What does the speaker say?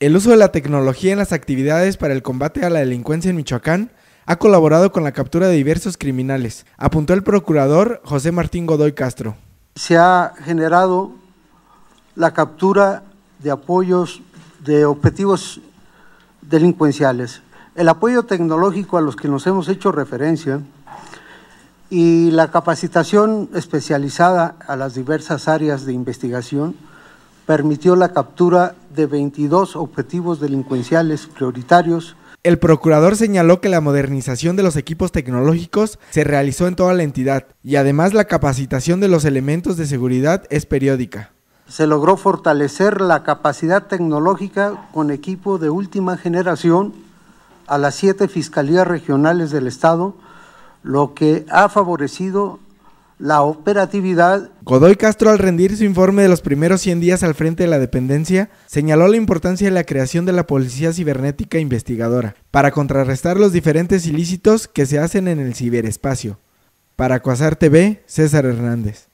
El uso de la tecnología en las actividades para el combate a la delincuencia en Michoacán ha colaborado con la captura de diversos criminales, apuntó el procurador José Martín Godoy Castro. Se ha generado la captura de apoyos de objetivos delincuenciales, el apoyo tecnológico a los que nos hemos hecho referencia y la capacitación especializada a las diversas áreas de investigación permitió la captura de 22 objetivos delincuenciales prioritarios. El procurador señaló que la modernización de los equipos tecnológicos se realizó en toda la entidad y además la capacitación de los elementos de seguridad es periódica. Se logró fortalecer la capacidad tecnológica con equipo de última generación a las siete fiscalías regionales del Estado, lo que ha favorecido la operatividad. Godoy Castro, al rendir su informe de los primeros 100 días al frente de la dependencia, señaló la importancia de la creación de la Policía Cibernética Investigadora para contrarrestar los diferentes ilícitos que se hacen en el ciberespacio. Para Cuasar TV, César Hernández.